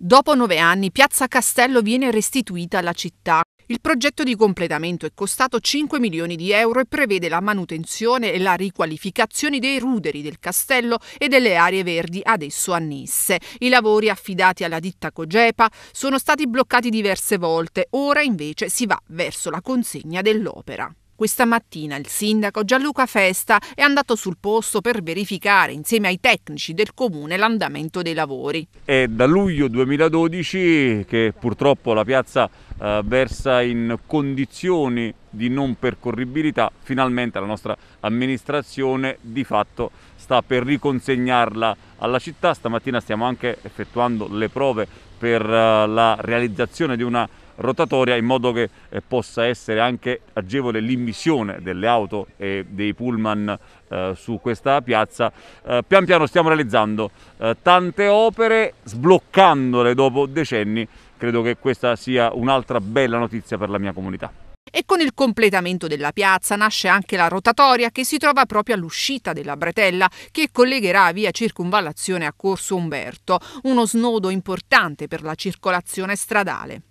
Dopo nove anni Piazza Castello viene restituita alla città. Il progetto di completamento è costato 5 milioni di euro e prevede la manutenzione e la riqualificazione dei ruderi del castello e delle aree verdi ad esso annesse. I lavori affidati alla ditta Cogepa sono stati bloccati diverse volte, ora invece si va verso la consegna dell'opera. Questa mattina il sindaco Gianluca Festa è andato sul posto per verificare insieme ai tecnici del comune l'andamento dei lavori. È da luglio 2012 che purtroppo la piazza eh, versa in condizioni di non percorribilità, finalmente la nostra amministrazione di fatto sta per riconsegnarla alla città. Stamattina stiamo anche effettuando le prove per eh, la realizzazione di una rotatoria in modo che eh, possa essere anche agevole l'immissione delle auto e dei pullman eh, su questa piazza. Eh, pian piano stiamo realizzando eh, tante opere, sbloccandole dopo decenni. Credo che questa sia un'altra bella notizia per la mia comunità. E con il completamento della piazza nasce anche la rotatoria che si trova proprio all'uscita della Bretella che collegherà via Circunvallazione a Corso Umberto, uno snodo importante per la circolazione stradale.